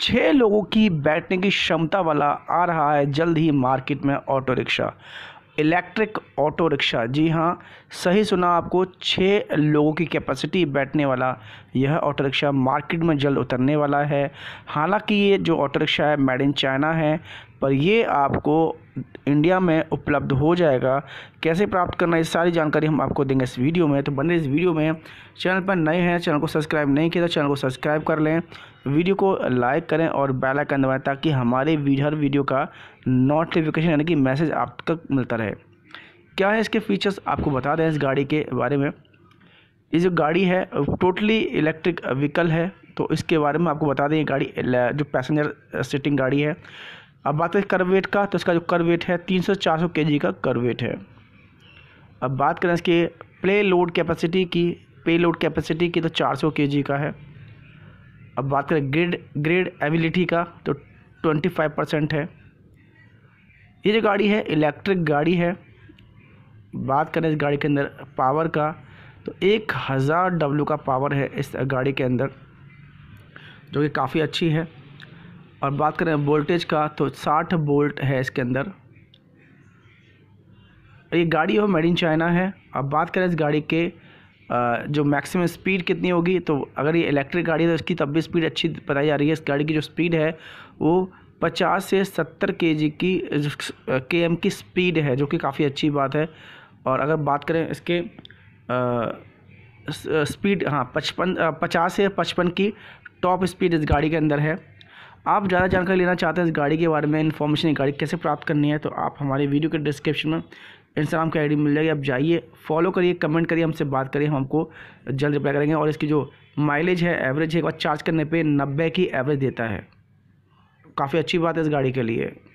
छः लोगों की बैठने की क्षमता वाला आ रहा है जल्द ही मार्केट में auto rickshaw electric auto rickshaw जी हाँ सही सुना आपको छः लोगों की कैपेसिटी बैठने वाला यह ऑटो रिक्शा मार्केट में जल्द उतरने वाला है हालांकि ये जो ऑटो रिक्शा है मेड इन चाइना है पर ये आपको इंडिया में उपलब्ध हो जाएगा कैसे प्राप्त करना ये सारी जानकारी हम आपको देंगे इस वीडियो में तो बने इस वीडियो में चैनल पर नए हैं चैनल को सब्सक्राइब नहीं किया तो चैनल को सब्सक्राइब कर लें वीडियो को लाइक करें और बेल आइकन दबाएं ताकि हमारे हर वीडियो का नोटिफिकेशन यानी कि मैसेज आप तक मिलता रहे क्या है इसके फीचर्स आपको बता दें इस गाड़ी के बारे में ये जो गाड़ी है टोटली इलेक्ट्रिक व्हीकल है तो इसके बारे में आपको बता दें ये गाड़ी जो पैसेंजर सीटिंग गाड़ी है अब बात करें कर वेट का तो इसका जो कर वेट है 300-400 केजी का कर वेट है अब बात करें इसके प्ले लोड कैपेसिटी की पे लोड कैपेसिटी की तो 400 केजी का है अब बात करें ग्रेड ग्रेड एबिलिटी का तो 25 परसेंट है ये जो गाड़ी है इलेक्ट्रिक गाड़ी है बात करें इस गाड़ी के अंदर पावर का तो एक हज़ार डब्लू का पावर है इस गाड़ी के अंदर जो कि काफ़ी अच्छी है और बात करें वोल्टेज का तो 60 वोल्ट है इसके अंदर ये गाड़ी हो मेड इन चाइना है अब बात करें इस गाड़ी के जो मैक्सिमम स्पीड कितनी होगी तो अगर ये इलेक्ट्रिक गाड़ी है तो इसकी तब भी स्पीड अच्छी बताई जा रही है इस गाड़ी की जो स्पीड है वो 50 से 70 के जी की के एम की स्पीड है जो कि काफ़ी अच्छी बात है और अगर बात करें इसके आ, स्पीड हाँ पचपन पचास से पचपन की टॉप स्पीड इस गाड़ी के अंदर है आप ज़्यादा जानकारी लेना चाहते हैं इस गाड़ी के बारे में इन्फॉर्मेशन गाड़ी कैसे प्राप्त करनी है तो आप हमारे वीडियो के डिस्क्रिप्शन में इंस्टाग्राम की आईडी मिल जाएगी आप जाइए फॉलो करिए कमेंट करिए हमसे बात करिए हम आपको जल्द रिप्लाई करेंगे और इसकी जो माइलेज है एवरेज है एक बार चार्ज करने पर नब्बे की एवरेज देता है काफ़ी अच्छी बात है इस गाड़ी के लिए